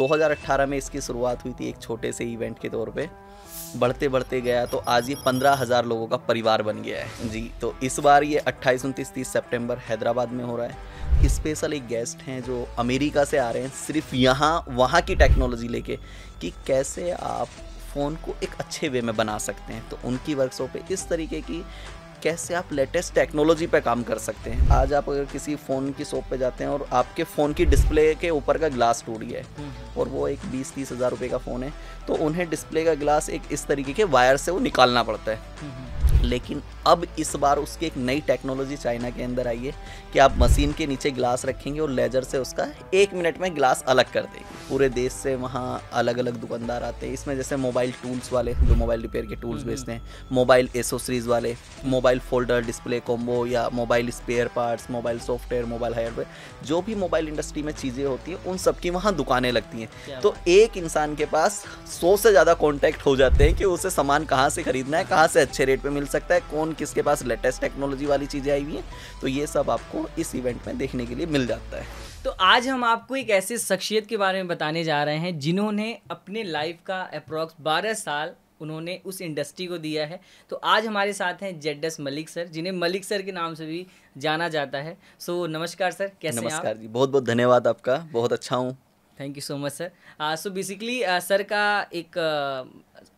2018 में इसकी शुरुआत हुई थी एक छोटे से इवेंट के तौर पे बढ़ते बढ़ते गया तो आज ये पंद्रह हज़ार लोगों का परिवार बन गया है जी तो इस बार ये अट्ठाईस उनतीस तीस सेप्टेम्बर हैदराबाद में हो रहा है स्पेशल एक गेस्ट हैं जो अमेरिका से आ रहे हैं सिर्फ यहाँ वहाँ की टेक्नोलॉजी लेके कि कैसे आप फ़ोन को एक अच्छे वे में बना सकते हैं तो उनकी वर्कशॉप पे इस तरीके की कैसे आप लेटेस्ट टेक्नोलॉजी पे काम कर सकते हैं आज आप अगर किसी फ़ोन की शॉप पे जाते हैं और आपके फ़ोन की डिस्प्ले के ऊपर का ग्लास टूट गया है हम्म, हम्म। और वो एक बीस तीस हज़ार रुपए का फ़ोन है तो उन्हें डिस्प्ले का ग्लास एक इस तरीके के वायर से वो निकालना पड़ता है हम्म, लेकिन अब इस बार उसकी एक नई टेक्नोलॉजी चाइना के अंदर आई है कि आप मशीन के नीचे ग्लास रखेंगे और लेजर से उसका एक मिनट में ग्लास अलग कर देंगे पूरे देश से वहाँ अलग अलग दुकानदार आते हैं इसमें जैसे मोबाइल टूल्स वाले जो मोबाइल रिपेयर के टूल्स बेचते हैं मोबाइल एसोसरीज वाले mobile mobile folder display combo या mobile spare parts mobile software mobile hardware जो भी मोबाइल इंडस्ट्री में चीज़ें होती हैं उन सब की वहाँ दुकानें लगती हैं तो एक इंसान के पास सौ से ज़्यादा कॉन्टैक्ट हो जाते हैं कि उसे सामान कहाँ से ख़रीदना है कहाँ से अच्छे रेट पर मिल सकता है कौन किसके पास लेटेस्ट टेक्नोलॉजी वाली चीज़ें आई हुई हैं तो ये सब आपको इस इवेंट में देखने के लिए मिल जाता है तो आज हम आपको एक ऐसे शख्सियत के बारे में बताने जा रहे हैं जिन्होंने अपने लाइफ का अप्रॉक्स 12 साल उन्होंने उस इंडस्ट्री को दिया है तो आज हमारे साथ हैं जेड मलिक सर जिन्हें मलिक सर के नाम से भी जाना जाता है सो नमस्कार सर कैसे नमस्कार आप? जी बहुत बहुत धन्यवाद आपका बहुत अच्छा हूँ thank you so much sir so basically sir का एक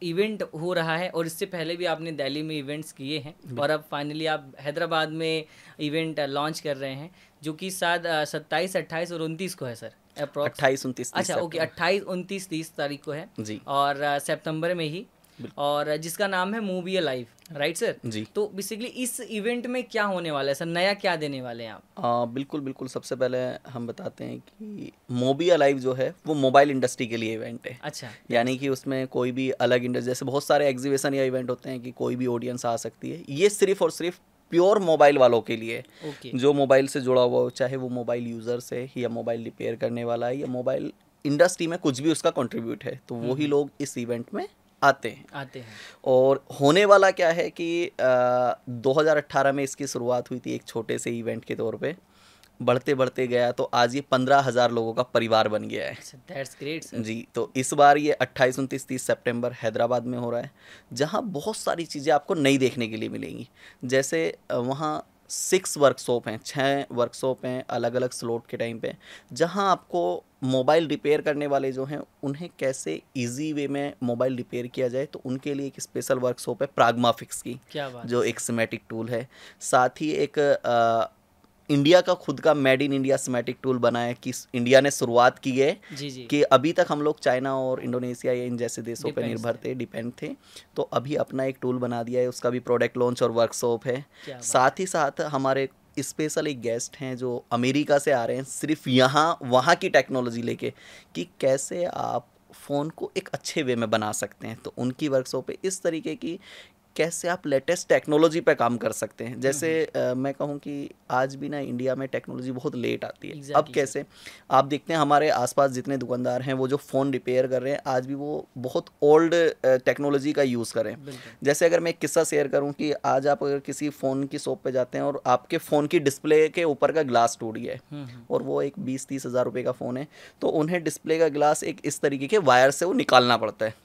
इवेंट uh, हो रहा है और इससे पहले भी आपने दिल्ली में इवेंट्स किए हैं और अब फाइनली आप हैदराबाद में इवेंट लॉन्च uh, कर रहे हैं जो कि शायद uh, सत्ताईस अट्ठाईस और उनतीस को है सर अट्ठाईस उनतीस अच्छा ओके अट्ठाईस उनतीस तीस तारीख को है जी और uh, सितंबर में ही और जिसका नाम है movie live right sir ji तो बेसिकली इस इवेंट में क्या होने वाला है सर नया क्या देने वाले हैं आप बिल्कुल बिल्कुल सबसे पहले हम बताते हैं कि मोबी अलाइव जो है वो मोबाइल इंडस्ट्री के लिए इवेंट है अच्छा यानी कि उसमें कोई भी अलग इंडस्ट्री जैसे बहुत सारे एग्जीबिशन या इवेंट होते हैं कि कोई भी ऑडियंस आ सकती है ये सिर्फ और सिर्फ प्योर मोबाइल वालों के लिए okay. जो मोबाइल से जुड़ा हुआ हो चाहे वो मोबाइल यूजर्स है या मोबाइल रिपेयर करने वाला है या मोबाइल इंडस्ट्री में कुछ भी उसका कंट्रीब्यूट है तो हम्म, वही हम्म। लोग इस इवेंट में आते हैं आते हैं और होने वाला क्या है कि आ, 2018 में इसकी शुरुआत हुई थी एक छोटे से इवेंट के तौर पे बढ़ते बढ़ते गया तो आज ये पंद्रह हज़ार लोगों का परिवार बन गया है अच्छा, That's great, sir. जी तो इस बार ये अट्ठाईस उनतीस तीस सेप्टेम्बर हैदराबाद में हो रहा है जहाँ बहुत सारी चीज़ें आपको नई देखने के लिए मिलेंगी जैसे वहाँ सिक्स वर्कशॉप हैं छः वर्कशॉप हैं अलग अलग स्लॉट के टाइम पे जहां आपको मोबाइल रिपेयर करने वाले जो हैं उन्हें कैसे इजी वे में मोबाइल रिपेयर किया जाए तो उनके लिए एक स्पेशल वर्कशॉप है प्रागमा फिक्स की क्या बात जो एक सिमेटिक टूल है साथ ही एक आ, इंडिया का खुद का मेड इन इंडिया सिमेटिक टूल बना है कि इंडिया ने शुरुआत की है जी जी। कि अभी तक हम लोग चाइना और इंडोनेशिया या इन जैसे देशों पर निर्भर थे डिपेंड थे तो अभी अपना एक टूल बना दिया है उसका भी प्रोडक्ट लॉन्च और वर्कशॉप है साथ ही साथ हमारे स्पेशल एक गेस्ट हैं जो अमेरिका से आ रहे हैं सिर्फ यहाँ वहाँ की टेक्नोलॉजी लेके कि कैसे आप फ़ोन को एक अच्छे वे में बना सकते हैं तो उनकी वर्कशॉप पे इस तरीके की कैसे आप लेटेस्ट टेक्नोलॉजी पे काम कर सकते हैं जैसे आ, हम्म, हम्म। मैं कहूँ कि आज भी ना इंडिया में टेक्नोलॉजी बहुत लेट आती है exactly. अब कैसे आप देखते हैं हमारे आसपास जितने दुकानदार हैं वो जो फ़ोन रिपेयर कर रहे हैं आज भी वो बहुत ओल्ड टेक्नोलॉजी का यूज़ करें जैसे अगर मैं एक किस्सा शेयर करूँ कि आज आप अगर किसी फ़ोन की शॉप पर जाते हैं और आपके फ़ोन की डिस्प्ले के ऊपर का ग्लास टूट गया है हम्म, और वो एक बीस तीस हज़ार रुपये का फ़ोन है तो उन्हें डिस्प्ले का ग्लास एक इस तरीके के वायर से वो निकालना पड़ता है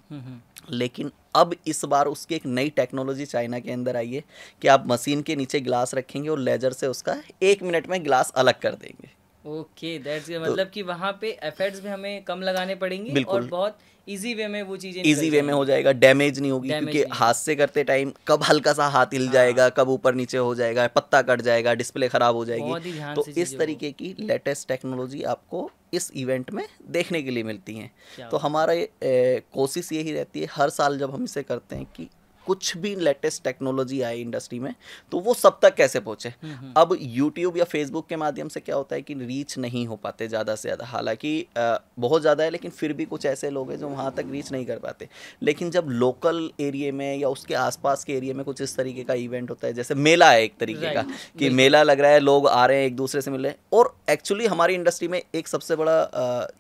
लेकिन अब इस बार उसकी एक नई टेक्नोलॉजी चाइना के अंदर आई है कि आप मशीन के नीचे गिलास रखेंगे और लेजर से उसका एक मिनट में गिलास अलग कर देंगे ओके दैट्स तो- मतलब कि वहाँ पे एफर्ट्स भी हमें कम लगाने पड़ेंगे और बहुत इजी वे में वो चीजें इजी वे में हो जाएगा डैमेज नहीं होगी क्योंकि हाथ से करते टाइम कब हल्का सा हाथ हिल हाँ। जाएगा कब ऊपर नीचे हो जाएगा पत्ता कट जाएगा डिस्प्ले खराब हो जाएगी तो इस तरीके की लेटेस्ट टेक्नोलॉजी आपको इस इवेंट में देखने के लिए मिलती हैं तो हमारा कोशिश यही रहती है हर साल जब हम इसे करते हैं कि कुछ भी लेटेस्ट टेक्नोलॉजी आई इंडस्ट्री में तो वो सब तक कैसे पहुंचे हम्म, हम्म। अब यूट्यूब या फेसबुक के माध्यम से क्या होता है कि रीच नहीं हो पाते ज़्यादा से ज़्यादा हालांकि बहुत ज़्यादा है लेकिन फिर भी कुछ ऐसे लोग हैं जो वहाँ तक रीच नहीं कर पाते लेकिन जब लोकल एरिए में या उसके आसपास के एरिए में कुछ इस तरीके का इवेंट होता है जैसे मेला है एक तरीके का कि मेला लग रहा है लोग आ रहे हैं एक दूसरे से मिल रहे हैं और एक्चुअली हमारी इंडस्ट्री में एक सबसे बड़ा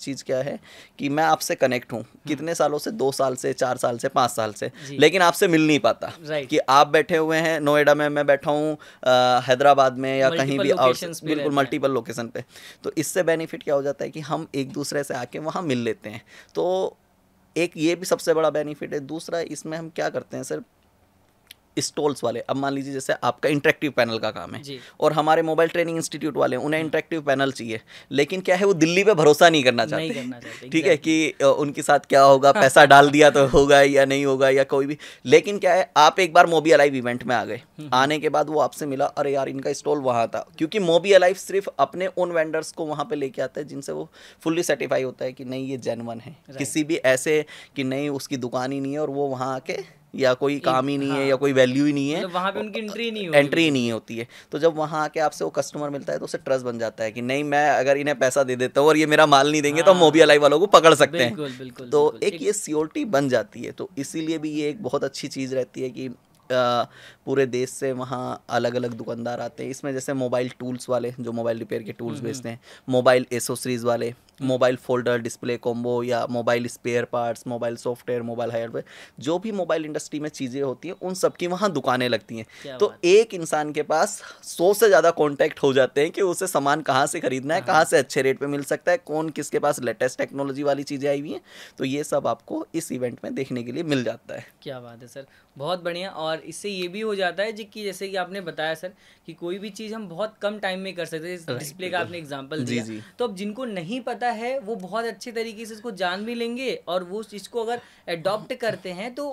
चीज़ क्या है कि मैं आपसे कनेक्ट हूँ हम्म। कितने सालों से दो साल से चार साल से पाँच साल से लेकिन आपसे मिलनी नहीं पाता right. कि आप बैठे हुए हैं नोएडा में मैं बैठा हूँ हैदराबाद में या कहीं भी आउट बिल्कुल मल्टीपल लोकेशन पे तो इससे बेनिफिट क्या हो जाता है कि हम एक दूसरे से आके वहाँ मिल लेते हैं तो एक ये भी सबसे बड़ा बेनिफिट है दूसरा इसमें हम क्या करते हैं सर स्टॉल्स वाले अब मान लीजिए जैसे आपका इंटरेक्टिव पैनल का काम है और हमारे मोबाइल ट्रेनिंग इंस्टीट्यूट वाले उन्हें इंटरेक्टिव पैनल चाहिए लेकिन क्या है वो दिल्ली पे भरोसा नहीं करना चाहते ठीक है कि उनके साथ क्या होगा हाँ। पैसा डाल दिया तो होगा या नहीं होगा या कोई भी लेकिन क्या है आप एक बार मोबी अलाइव इवेंट में आ गए हम्म, हम्म। आने के बाद वो आपसे मिला अरे यार इनका स्टॉल वहाँ था क्योंकि मोबी अलाइव सिर्फ अपने उन वेंडर्स को वहाँ पर लेके आता है जिनसे वो फुल्ली सेटिस्फाई होता है कि नहीं ये जेनवन है किसी भी ऐसे कि नहीं उसकी दुकान ही नहीं है और वो वहाँ आके या कोई काम ही नहीं हाँ। है या कोई वैल्यू ही नहीं है तो वहाँ पे उनकी एंट्री नहीं होती एंट्री नहीं होती है तो जब वहाँ आके आपसे वो कस्टमर मिलता है तो उसे ट्रस्ट बन जाता है कि नहीं मैं अगर इन्हें पैसा दे देता हूँ और ये मेरा माल नहीं देंगे हाँ। तो हम मोबी हाँ। अलाई वालों को पकड़ सकते बिल्कुल, हैं बिल्कुल, तो बिल्कुल, एक, एक ये सियोरिटी बन जाती है तो इसीलिए भी ये एक बहुत अच्छी चीज़ रहती है कि पूरे देश से वहाँ अलग अलग दुकानदार आते हैं इसमें जैसे मोबाइल टूल्स वाले जो मोबाइल रिपेयर के टूल्स हम्म, हम्म। बेचते हैं मोबाइल एसोसरीज वाले मोबाइल फोल्डर डिस्प्ले कॉम्बो या mobile spare parts mobile software mobile hardware जो भी मोबाइल इंडस्ट्री में चीज़ें होती हैं उन सबकी वहाँ दुकानें लगती हैं तो एक इंसान के पास सौ से ज़्यादा कॉन्टैक्ट हो जाते हैं कि उसे सामान कहाँ से खरीदना है कहाँ हाँ। से अच्छे रेट पर मिल सकता है कौन किसके पास लेटेस्ट टेक्नोलॉजी वाली चीज़ें आई हुई हैं तो ये सब आपको इस इवेंट में देखने के लिए मिल जाता है क्या बात है सर बहुत बढ़िया और और इससे ये भी हो जाता है कि जैसे कि आपने बताया सर कि कोई भी चीज़ हम बहुत कम टाइम में कर सकते हैं डिस्प्ले का आपने एग्जाम्पल दिया जी. तो अब जिनको नहीं पता है वो बहुत अच्छे तरीके से इसको जान भी लेंगे और वो इसको अगर एडॉप्ट करते हैं तो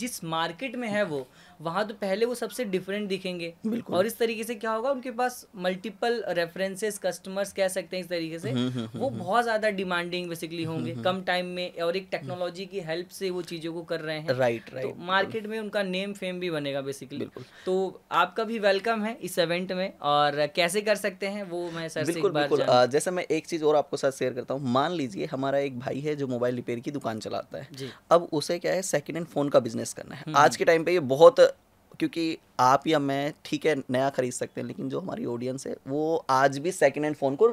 जिस मार्केट में है वो वहाँ तो पहले वो सबसे डिफरेंट दिखेंगे और इस तरीके से क्या होगा उनके पास मल्टीपल रेफरेंसेस कस्टमर्स कह सकते हैं इस तरीके से हम्म, हम्म, हम्म, वो बहुत ज़्यादा डिमांडिंग बेसिकली होंगे कम टाइम में और एक टेक्नोलॉजी की हेल्प से वो चीज़ों को कर रहे हैं राइट राइट तो मार्केट में उनका नेम फेम भी बनेगा बेसिकली तो आपका भी वेलकम है इस इवेंट में और कैसे कर सकते हैं वो मैं सर बिल्कुल, से बिल्कुल जैसे मैं एक चीज़ और आपको साथ शेयर करता हूँ मान लीजिए हमारा एक भाई है जो मोबाइल रिपेयर की दुकान चलाता है अब उसे क्या है सेकेंड हैंड फ़ोन का बिजनेस करना है आज के टाइम पे ये बहुत क्योंकि आप या मैं ठीक है नया खरीद सकते हैं लेकिन जो हमारी ऑडियंस है वो आज भी सेकेंड हैंड फ़ोन को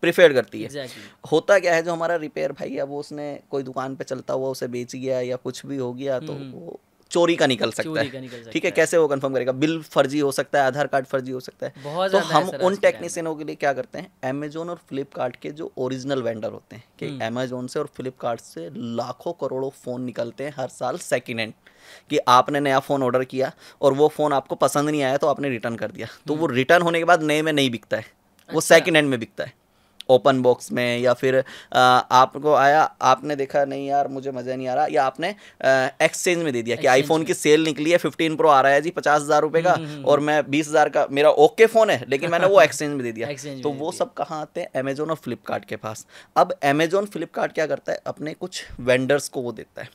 प्रिफेयर करती है exactly. होता क्या है जो हमारा रिपेयर भाई है वो उसने कोई दुकान पे चलता हुआ उसे बेच गया या कुछ भी हो गया तो हम्म। वो चोरी का निकल सकता है ठीक है कैसे वो कंफर्म करेगा बिल फर्जी हो सकता है आधार कार्ड फर्जी हो सकता है तो हम उन टेक्नीशियनों के लिए क्या करते हैं अमेजोन और फ्लिपकार्ट के जो ओरिजिनल वेंडर होते हैं कि अमेजोन हम्म। से और फ्लिपकार्ट से लाखों करोड़ों फ़ोन निकलते हैं हर साल सेकेंड हैंड कि आपने नया फ़ोन ऑर्डर किया और वो फ़ोन आपको पसंद नहीं आया तो आपने रिटर्न कर दिया तो हम्म। वो रिटर्न होने के बाद नए में नहीं बिकता है वो सेकेंड अच्छा। हैंड में बिकता है ओपन बॉक्स में या फिर आपको आया आपने देखा नहीं यार मुझे मज़ा नहीं आ रहा या आपने एक्सचेंज में दे दिया कि आईफोन की सेल निकली है फिफ्टीन प्रो आ रहा है जी पचास हज़ार रुपये का हम्म, हम्म, और हम्म। मैं बीस हज़ार का मेरा ओके फ़ोन है लेकिन मैंने वो एक्सचेंज में दे दिया तो वो सब कहाँ आते हैं अमेजोन और फ्लिपकार्ट के पास अब अमेजोन फ्लिपकार्ट क्या करता है अपने कुछ वेंडर्स को वो देता है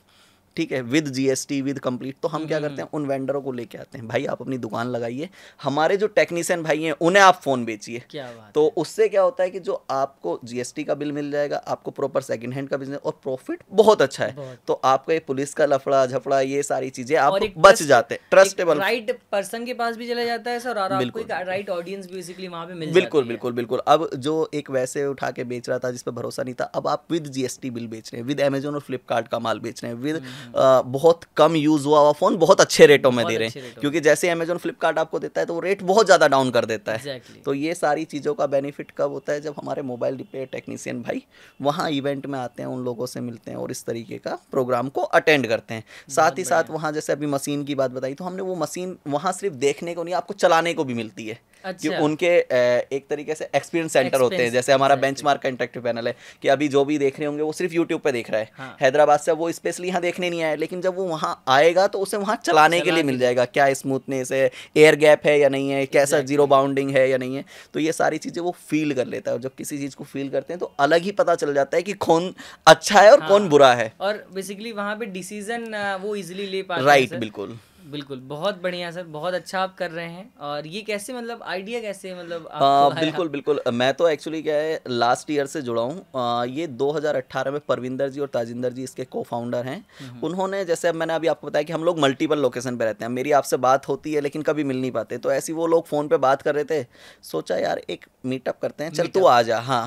ठीक है विद जीएसटी विद कंप्लीट तो हम क्या हम्म। करते हैं उन वेंडरों को लेके आते हैं भाई आप अपनी दुकान लगाइए हमारे जो टेक्नीशियन भाई हैं उन्हें आप फोन बेचिए तो उससे क्या होता है कि जो आपको जीएसटी का बिल मिल जाएगा आपको प्रॉपर सेकंड हैंड का बिजनेस और प्रॉफिट बहुत अच्छा है बहुत। तो आपका ये पुलिस का लफड़ा झफड़ा ये सारी चीजें आप बच जाते हैं ट्रस्टेबल राइट पर्सन के पास भी चला जाता है सर और आपको राइट ऑडियंस बेसिकली वहां पे मिल बिल्कुल बिल्कुल बिल्कुल अब जो एक वैसे उठा के बेच रहा था जिस पर भरोसा नहीं था अब आप विद जीएसटी बिल बेच रहे हैं विद एमेजोन और फ्लिपकार्ट का माल बेच रहे हैं विद बहुत कम यूज़ हुआ हुआ फ़ोन बहुत अच्छे रेटों में दे रहे हैं क्योंकि जैसे अमेजोन फ्लिपकार्ट आपको देता है तो वो रेट बहुत ज़्यादा डाउन कर देता है तो ये सारी चीज़ों का बेनिफिट कब होता है जब हमारे मोबाइल रिपेयर टेक्नीसियन भाई वहाँ इवेंट में आते हैं उन लोगों से मिलते हैं और इस तरीके का प्रोग्राम को अटेंड करते हैं साथ ही साथ वहाँ जैसे अभी मशीन की बात बताई तो हमने वो मशीन वहाँ सिर्फ देखने को नहीं आपको चलाने को भी मिलती है अच्छा। कि उनके एक तरीके से एक्सपीरियंस सेंटर होते हैं जैसे हमारा बेंच मार्क का इंटरेक्टिव पैनल है कि अभी जो भी देख रहे होंगे वो सिर्फ यूट्यूब पे देख रहा है हाँ। हैदराबाद से वो स्पेशली यहाँ देखने नहीं आया लेकिन जब वो वहाँ आएगा तो उसे वहाँ चलाने के लिए मिल जाएगा क्या स्मूथनेस है एयर गैप है या नहीं है कैसा जीरो बाउंडिंग है या नहीं है तो ये सारी चीज़ें वो फील कर लेता है और जब किसी चीज़ को फील करते हैं तो अलग ही पता चल जाता है कि कौन अच्छा है और हाँ। कौन बुरा है और बेसिकली वहाँ पे डिसीजन वो इजिली ले पा राइट बिल्कुल बिल्कुल बहुत बढ़िया सर बहुत अच्छा आप कर रहे हैं और ये कैसे मतलब आइडिया कैसे मतलब आ, बिल्कुल बिल्कुल मैं तो एक्चुअली क्या है लास्ट ईयर से जुड़ा हूँ ये 2018 में परविंदर जी और ताजिंदर जी इसके को फाउंडर हैं हम्म। उन्होंने जैसे अब मैंने अभी आपको बताया कि हम लोग मल्टीपल लोकेशन पर रहते हैं मेरी आपसे बात होती है लेकिन कभी मिल नहीं पाते तो ऐसी वो लोग फ़ोन पर बात कर रहे थे सोचा यार एक मीटअप करते हैं चल तू आ जा हाँ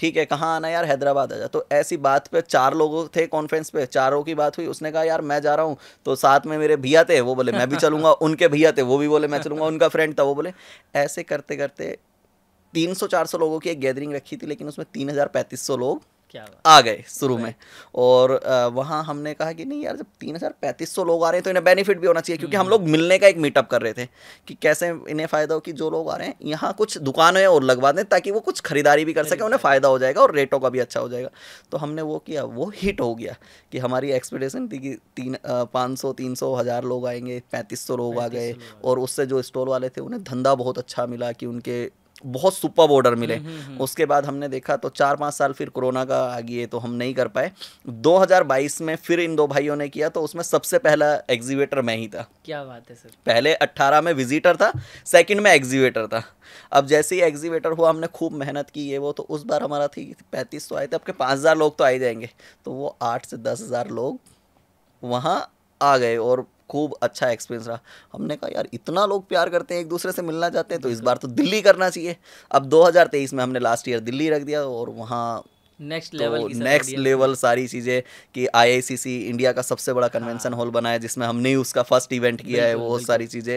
ठीक है कहाँ आना यार हैदराबाद आ जा तो ऐसी बात पे चार लोग थे कॉन्फ्रेंस पे चारों की बात हुई उसने कहा यार मैं जा रहा हूँ तो साथ में मेरे भैया थे वो बोले मैं भी चलूँगा उनके भैया थे वो भी बोले मैं चलूँगा उनका फ्रेंड था वो बोले ऐसे करते करते तीन सौ चार सौ लोगों की एक गैदरिंग रखी थी लेकिन उसमें तीन हज़ार पैंतीस सौ लोग क्या आ गए शुरू में और वहाँ हमने कहा कि नहीं यार जब तीन हज़ार पैंतीस सौ लोग आ रहे हैं तो इन्हें बेनिफिट भी होना चाहिए क्योंकि हम हम्म। लोग मिलने का एक मीटअप कर रहे थे कि कैसे इन्हें फ़ायदा हो कि जो लोग आ रहे हैं यहाँ कुछ दुकानें और लगवा दें ताकि वो कुछ खरीदारी भी कर सकें उन्हें फ़ायदा हो जाएगा और रेटों का भी अच्छा हो जाएगा तो हमने वो किया वो हिट हो गया कि हमारी एक्सपेक्टेशन थी कि तीन पाँच सौ तीन सौ हज़ार लोग आएंगे पैंतीस सौ लोग आ गए और उससे जो स्टॉल वाले थे उन्हें धंधा बहुत अच्छा मिला कि उनके बहुत सुपर ऑर्डर मिले हम्म, हम्म, हम्म। उसके बाद हमने देखा तो चार पाँच साल फिर कोरोना का आ गए तो हम नहीं कर पाए 2022 में फिर इन दो भाइयों ने किया तो उसमें सबसे पहला एग्जीबिटर मैं ही था क्या बात है सर पहले 18 में विजिटर था सेकंड में एग्जीबिटर था अब जैसे ही एग्जीबिटर हुआ हमने खूब मेहनत की ये वो तो उस बार हमारा थी पैंतीस तो आए थे आपके पाँच लोग तो आए जाएंगे तो वो आठ से दस लोग वहाँ आ गए और खूब अच्छा एक्सपीरियंस रहा हमने कहा यार इतना लोग प्यार करते हैं एक दूसरे से मिलना चाहते हैं तो इस बार तो दिल्ली करना चाहिए अब 2023 में हमने लास्ट ईयर दिल्ली रख दिया और वहाँ नेक्स्ट लेवल नेक्स्ट लेवल सारी चीज़ें कि आईआईसीसी इंडिया का सबसे बड़ा कन्वेंशन हॉल हाँ। बनाया है जिसमें हमने ही उसका फर्स्ट इवेंट किया है वो सारी चीज़ें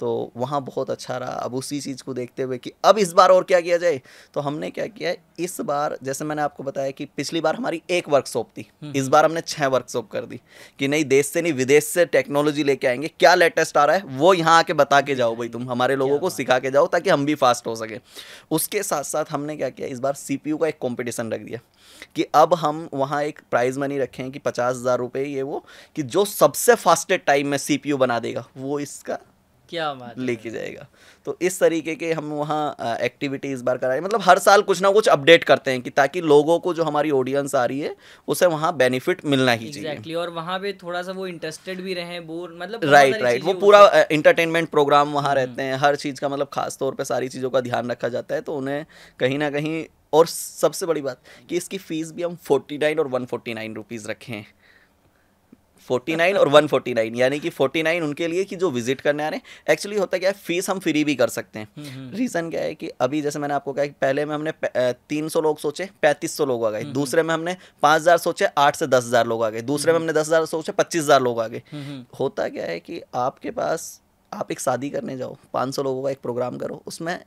तो वहाँ बहुत अच्छा रहा अब उसी चीज़ को देखते हुए कि अब इस बार और क्या किया जाए तो हमने क्या किया है? इस बार जैसे मैंने आपको बताया कि पिछली बार हमारी एक वर्कशॉप थी हम्म, इस हम्म। बार हमने छः वर्कशॉप कर दी कि नहीं देश से नहीं विदेश से टेक्नोलॉजी लेके आएंगे क्या लेटेस्ट आ रहा है वो यहाँ आके बता के जाओ भाई तुम हमारे लोगों को सिखा के जाओ ताकि हम भी फास्ट हो सके उसके साथ साथ हमने क्या किया इस बार सी का एक कॉम्पिटिशन रख दिया कि अब हम वहाँ एक प्राइज़ मनी रखें कि पचास हज़ार रुपये ये वो कि जो सबसे फास्टेस्ट टाइम में सी बना देगा वो इसका क्या बात लेके जाएगा तो इस तरीके के हम वहाँ एक्टिविटी इस बार करा मतलब हर साल कुछ ना कुछ अपडेट करते हैं कि ताकि लोगों को जो हमारी ऑडियंस आ रही है उसे वहाँ बेनिफिट मिलना ही exactly. चाहिए और वहाँ पे थोड़ा सा वो इंटरेस्टेड भी रहे बोर मतलब राइट राइट वो पूरा इंटरटेनमेंट प्रोग्राम वहाँ हम्म। रहते हैं हर चीज़ का मतलब खास तौर पर सारी चीज़ों का ध्यान रखा जाता है तो उन्हें कहीं ना कहीं और सबसे बड़ी बात कि इसकी फ़ीस भी हम फोर्टी नाइन और वन फोर्टी नाइन रुपीज़ रखें फोर्टी नाइन और वन फोर्टी नाइन यानी कि फोर्टी नाइन उनके लिए कि जो विजिट करने आ रहे हैं एक्चुअली होता क्या है फीस हम फ्री भी कर सकते हैं रीज़न हम्म, हम्म। क्या है कि अभी जैसे मैंने आपको कहा कि पहले में हमने तीन सौ लोग सोचे पैंतीस सौ लोग आ गए हम्म, दूसरे में हमने पाँच हज़ार सोचे आठ से दस हज़ार लोग आ गए दूसरे में हमने दस हज़ार सोचे पच्चीस हज़ार लोग आ गए होता क्या है कि आपके पास आप एक शादी करने जाओ पाँच सौ लोगों का एक प्रोग्राम करो उसमें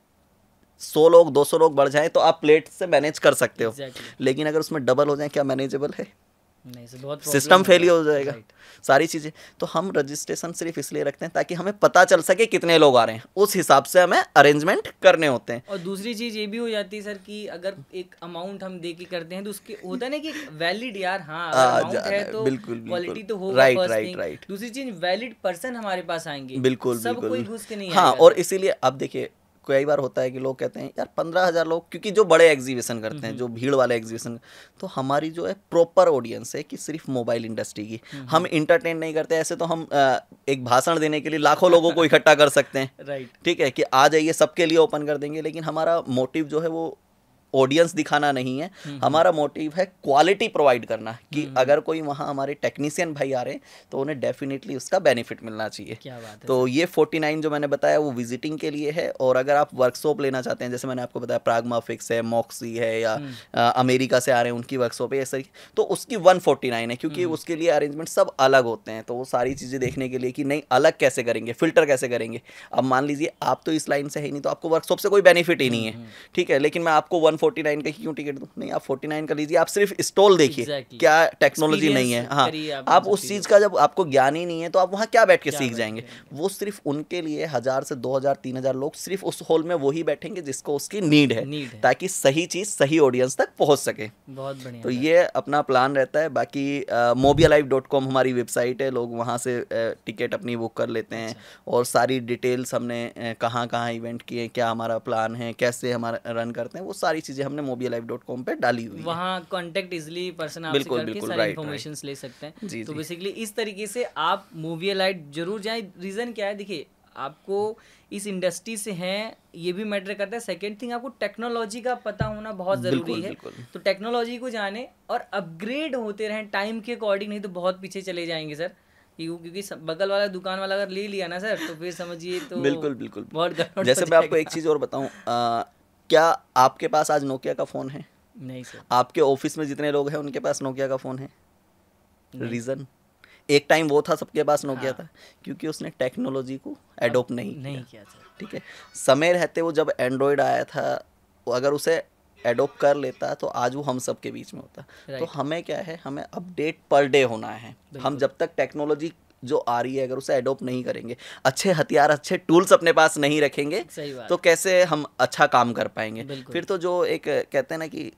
सौ लोग दो सौ लोग बढ़ जाएं तो आप प्लेट से मैनेज कर सकते हो exactly. लेकिन अगर उसमें डबल हो जाए क्या मैनेजेबल है सिस्टम फेल हो जाएगा सारी चीज़ें तो हम रजिस्ट्रेशन सिर्फ इसलिए रखते हैं ताकि हमें पता चल सके कितने लोग आ रहे हैं उस हिसाब से हमें अरेंजमेंट करने होते हैं और दूसरी चीज़ ये भी हो जाती है सर कि अगर एक अमाउंट हम दे के करते हैं तो उसके होता ना कि वैलिड यार हाँ है तो बिल्कुल क्वालिटी तो होगा राइट राइट राइट दूसरी चीज़ वैलिड पर्सन हमारे पास आएंगे बिल्कुल सब कोई घुस के नहीं हाँ और इसीलिए आप देखिए कई बार होता है कि लोग कहते हैं यार पंद्रह हज़ार लोग क्योंकि जो बड़े एग्जीबिशन करते हैं हम्म। जो भीड़ वाले एग्जीबिशन तो हमारी जो है प्रॉपर ऑडियंस है कि सिर्फ मोबाइल इंडस्ट्री की हम्म। हम इंटरटेन नहीं करते ऐसे तो हम एक भाषण देने के लिए लाखों लोगों को इकट्ठा कर सकते हैं राइट ठीक है कि आ जाइए सबके लिए ओपन कर देंगे लेकिन हमारा मोटिव जो है वो ऑडियंस दिखाना नहीं है हम्म, हम्म। हमारा मोटिव है क्वालिटी प्रोवाइड करना कि हम्म। अगर कोई वहाँ हमारे टेक्नीसियन भाई आ रहे हैं तो उन्हें डेफिनेटली उसका बेनिफिट मिलना चाहिए क्या बात तो ये फोर्टी नाइन जो मैंने बताया वो विजिटिंग के लिए है और अगर आप वर्कशॉप लेना चाहते हैं जैसे मैंने आपको बताया प्रागमा फिक्स है मॉक्सी है या अमेरिका से आ रहे हैं उनकी वर्कशॉप है ऐसा तो उसकी वन है क्योंकि उसके लिए अरेंजमेंट सब अलग होते हैं तो वो सारी चीज़ें देखने के लिए कि नहीं अलग कैसे करेंगे फिल्टर कैसे करेंगे अब मान लीजिए आप तो इस लाइन से है नहीं तो आपको वर्कशॉप से कोई बेनिफिट ही नहीं है ठीक है लेकिन मैं आपको वन फोर्टी नाइन का क्यों टिकट दूँ नहीं आप फोर्टी नाइन का लीजिए आप सिर्फ स्टॉल देखिए exactly. क्या टेक्नोलॉजी नहीं है तो हाँ आप, आप उस चीज़ का जब आपको ज्ञान ही नहीं है तो आप वहाँ क्या बैठ के सीख जाएंगे वो सिर्फ उनके लिए हज़ार से दो हज़ार तीन हज़ार लोग सिर्फ उस हॉल में वही बैठेंगे जिसको उसकी नीड है ताकि सही चीज़ सही ऑडियंस तक पहुँच सके बहुत तो ये अपना प्लान रहता है बाकी मोबिया लाइव डॉट कॉम हमारी वेबसाइट है लोग वहाँ से टिकट अपनी बुक कर लेते हैं अच्छा। और सारी डिटेल्स हमने कहाँ कहाँ इवेंट किए क्या हमारा प्लान है कैसे हमारा रन करते हैं वो सारी चीजें हमने मोबिया लाइव डॉट कॉम पे डाली हुई वहाँ कॉन्टेक्ट इजिली पर्सन बिल्कुल, बिल्कुल, इन्फॉर्मेशन ले सकते हैं जी, तो बेसिकली इस तरीके से आप मोबिया लाइट जरूर जाए रीजन क्या है देखिए आपको इस इंडस्ट्री से हैं ये भी मैटर करता है सेकेंड थिंग आपको टेक्नोलॉजी का पता होना बहुत ज़रूरी है तो टेक्नोलॉजी को जाने और अपग्रेड होते रहें टाइम के अकॉर्डिंग नहीं तो बहुत पीछे चले जाएंगे सर क्योंकि बगल वाला दुकान वाला अगर ले लिया ना सर तो फिर समझिए तो बिल्कुल बिल्कुल बहुत जैसे मैं आपको एक चीज़ और बताऊँ क्या आपके पास आज नोकिया का फ़ोन है नहीं सर आपके ऑफिस में जितने लोग हैं उनके पास नोकिया का फ़ोन है रीज़न एक टाइम वो था सबके पास नोकिया हाँ। था क्योंकि उसने टेक्नोलॉजी को एडोप्ट नहीं नहीं किया था ठीक है समय रहते वो जब एंड्रॉयड आया था वो अगर उसे एडोप्ट कर लेता तो आज वो हम सब के बीच में होता तो हमें क्या है हमें अपडेट पर डे होना है हम जब तक टेक्नोलॉजी जो आ रही है अगर उसे एडोप्ट नहीं करेंगे अच्छे हथियार अच्छे टूल्स अपने पास नहीं रखेंगे तो कैसे हम अच्छा काम कर पाएंगे फिर तो जो एक कहते हैं ना कि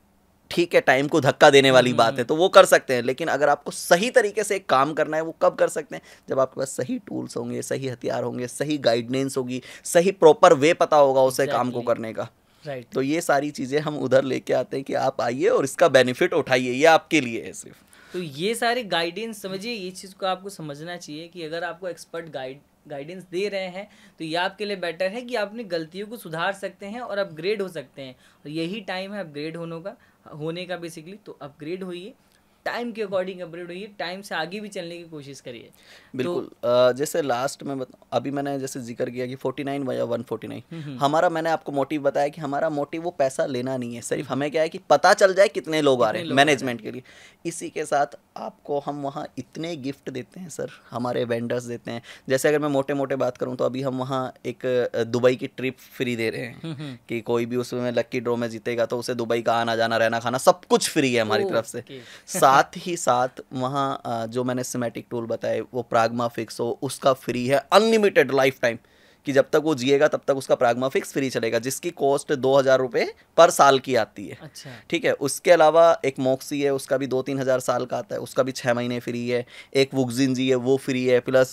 ठीक है टाइम को धक्का देने वाली हम्म, बात है हम्म। तो वो कर सकते हैं लेकिन अगर आपको सही तरीके से एक काम करना है वो कब कर सकते हैं जब आपके पास सही टूल्स होंगे सही हथियार होंगे सही गाइडेंस होगी सही प्रॉपर वे पता होगा उसे काम को करने का राइट तो ये सारी चीज़ें हम उधर लेके आते हैं कि आप आइए और इसका बेनिफिट उठाइए ये आपके लिए है सिर्फ तो ये सारे गाइडेंस समझिए ये चीज़ को आपको समझना चाहिए कि अगर आपको एक्सपर्ट गाइड गाइडेंस दे रहे हैं तो ये आपके लिए बेटर है कि आप अपनी गलतियों को सुधार सकते हैं और अपग्रेड हो सकते हैं और यही टाइम है अपग्रेड होने का होने का बेसिकली तो अपग्रेड होइए टाइम के अकॉर्डिंग अपग्रेड होइए टाइम से आगे भी चलने की कोशिश करिए तो- बिल्कुल तो, जैसे लास्ट में अभी मैंने जैसे जिक्र किया कि फोर्टी नाइन या वन फोर्टी नाइन हमारा मैंने आपको मोटिव बताया कि हमारा मोटिव वो पैसा लेना नहीं है सिर्फ हमें क्या है कि पता चल जाए कितने लोग कितने आ रहे हैं मैनेजमेंट के लिए इसी के साथ आपको हम वहाँ इतने गिफ्ट देते हैं सर हमारे वेंडर्स देते हैं जैसे अगर मैं मोटे मोटे बात करूँ तो अभी हम वहाँ एक दुबई की ट्रिप फ्री दे रहे हैं हम्म, हम्म। कि कोई भी उसमें लक्की ड्रो में जीतेगा तो उसे दुबई का आना जाना रहना खाना सब कुछ फ्री है हमारी तरफ से साथ ही साथ वहाँ जो मैंने सिमेटिक टूल बताए वो प्रागमा फिक्स हो उसका फ्री है अनलिमिटेड लाइफ टाइम कि जब तक वो जिएगा तब तक उसका प्राग्मा फिक्स फ्री चलेगा जिसकी कॉस्ट दो हज़ार रुपये पर साल की आती है अच्छा ठीक है उसके अलावा एक मोक्सी है उसका भी दो तीन हज़ार साल का आता है उसका भी छः महीने फ्री है एक वुगजिन जी है वो फ्री है प्लस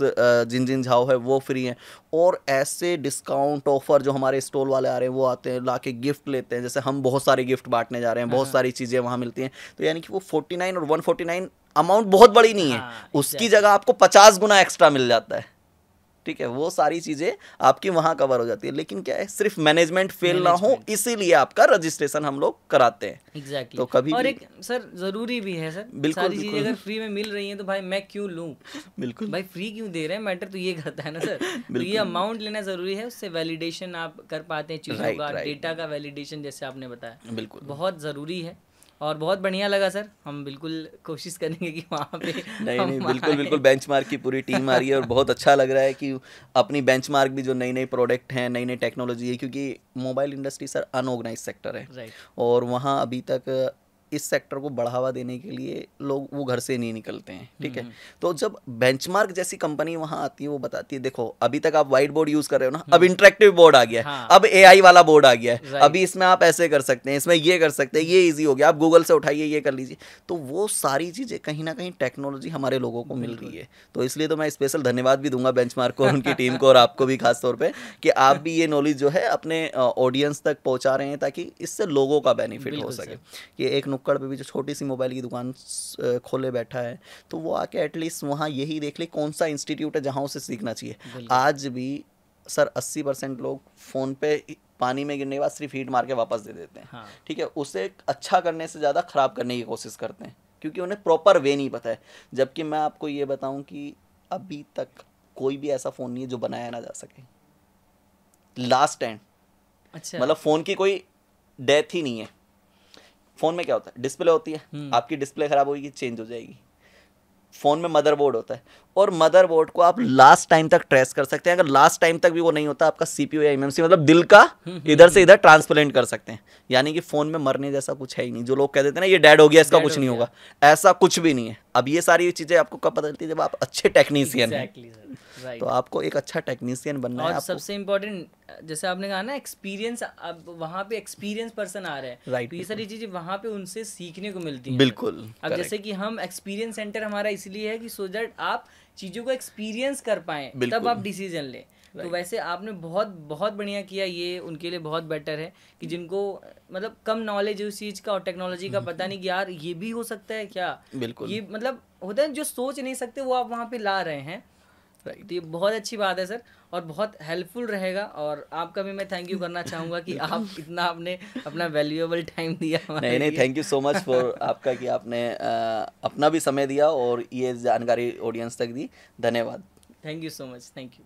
जिन जिन झाओ है वो फ्री है और ऐसे डिस्काउंट ऑफर जो हमारे स्टॉल वाले आ रहे हैं वो आते हैं ला के गिफ्ट लेते हैं जैसे हम बहुत सारे गिफ्ट बांटने जा रहे हैं बहुत हाँ। सारी चीज़ें वहाँ मिलती हैं तो यानी कि वो फोर्टी और वन अमाउंट बहुत बड़ी नहीं है हाँ, उसकी जगह आपको पचास गुना एक्स्ट्रा मिल जाता है ठीक है वो सारी चीज़ें आपकी वहां कवर हो जाती है लेकिन क्या है सिर्फ मैनेजमेंट फेल ना हो इसीलिए आपका रजिस्ट्रेशन हम लोग कराते हैं exactly. तो कभी और एक सर ज़रूरी भी है सर बिल्कुल सारी चीज़ें अगर फ्री में मिल रही है तो भाई मैं क्यों लू बिल्कुल भाई फ्री क्यों दे रहे हैं मैटर तो ये करता है ना सर तो ये अमाउंट लेना ज़रूरी है उससे वैलिडेशन आप कर पाते हैं चीज़ों का डेटा का वैलिडेशन जैसे आपने बताया बिल्कुल बहुत ज़रूरी है और बहुत बढ़िया लगा सर हम बिल्कुल कोशिश करेंगे कि वहाँ पे नहीं नहीं बिल्कुल बिल्कुल बेंचमार्क की पूरी टीम आ रही है और बहुत अच्छा लग रहा है कि अपनी बेंचमार्क भी जो नई नई प्रोडक्ट हैं नई नई टेक्नोलॉजी है क्योंकि mobile industry sir unorganised sector है और वहाँ अभी तक इस सेक्टर को बढ़ावा देने के लिए लोग वो घर से नहीं निकलते हैं ठीक है हम्म, हम्म। तो जब बेंचमार्क जैसी कंपनी वहां आती है वो बताती है देखो अभी तक आप व्हाइट बोर्ड यूज कर रहे हो ना अब इंटरेक्टिव हम्म। बोर्ड आ गया है हाँ। अब एआई वाला बोर्ड आ गया है अभी इसमें आप ऐसे कर सकते हैं इसमें ये कर सकते हैं ये ईजी हो गया आप गूगल से उठाइए ये कर लीजिए तो वो सारी चीज़ें कहीं ना कहीं टेक्नोलॉजी हमारे लोगों को मिल रही है तो इसलिए तो मैं स्पेशल धन्यवाद भी दूंगा बेंच को उनकी टीम को और आपको भी खासतौर पर कि आप भी ये नॉलेज जो है अपने ऑडियंस तक पहुंचा रहे हैं ताकि इससे लोगों का बेनिफिट हो सके कि एक नुक्कड़ पे भी जो छोटी सी मोबाइल की दुकान खोले बैठा है तो वो आके एटलीस्ट वहाँ यही देख ले कौन सा इंस्टीट्यूट है जहाँ उसे सीखना चाहिए आज भी सर अस्सी परसेंट लोग फ़ोन पे पानी में गिरने के बाद सिर्फ हीट मार के वापस दे देते हैं हाँ। ठीक हाँ। है उसे अच्छा करने से ज़्यादा ख़राब करने की कोशिश करते हैं क्योंकि उन्हें प्रॉपर वे नहीं पता है जबकि मैं आपको ये बताऊं कि अभी तक कोई भी ऐसा फ़ोन नहीं है जो बनाया ना जा सके लास्ट एंड अच्छा मतलब फ़ोन की कोई डेथ ही नहीं है फोन में क्या होता है डिस्प्ले होती है हम्म। आपकी डिस्प्ले खराब होगी चेंज हो जाएगी फोन में मदरबोर्ड होता है और मदरबोर्ड को आप लास्ट टाइम तक ट्रेस कर सकते हैं अगर लास्ट टाइम तक भी वो नहीं होता आपका सीपीयू या एमएमसी मतलब दिल का हम्म, हम्म, इधर से इधर ट्रांसप्लेंट कर सकते हैं यानी कि फोन में मरने जैसा कुछ है ही नहीं जो लोग कह देते हैं ना ये डेड हो गया इसका कुछ नहीं होगा ऐसा कुछ भी नहीं है अब ये सारी चीजें आपको कब पता चलती है जब आप अच्छे टेक्नीशियन है तो आपको एक अच्छा टेक्नीशियन बनना और है आपको। सबसे इम्पोर्टेंट जैसे आपने कहा ना एक्सपीरियंस अब वहाँ पे एक्सपीरियंस पर्सन आ रहे हैं right. तो ये सारी चीज़ें वहाँ पे उनसे सीखने को मिलती है बिल्कुल अब जैसे कि हम एक्सपीरियंस सेंटर हमारा इसलिए है कि सो दैट आप चीज़ों को एक्सपीरियंस कर पाए तब आप डिसीजन लें तो Right. तो वैसे आपने बहुत बहुत बढ़िया किया ये उनके लिए बहुत बेटर है कि जिनको मतलब कम नॉलेज है उस चीज़ का और टेक्नोलॉजी का हम्म। पता नहीं कि यार ये भी हो सकता है क्या बिल्कुल ये मतलब होता है जो सोच नहीं सकते वो आप वहाँ पे ला रहे हैं राइट तो ये बहुत अच्छी बात है सर और बहुत हेल्पफुल रहेगा और आपका भी मैं थैंक यू करना चाहूँगा कि आप इतना आपने अपना वैल्यूएबल टाइम दिया नहीं नहीं thank you so much for आपका कि आपने आ, अपना भी समय दिया और ये जानकारी ऑडियंस तक दी धन्यवाद thank you so much thank you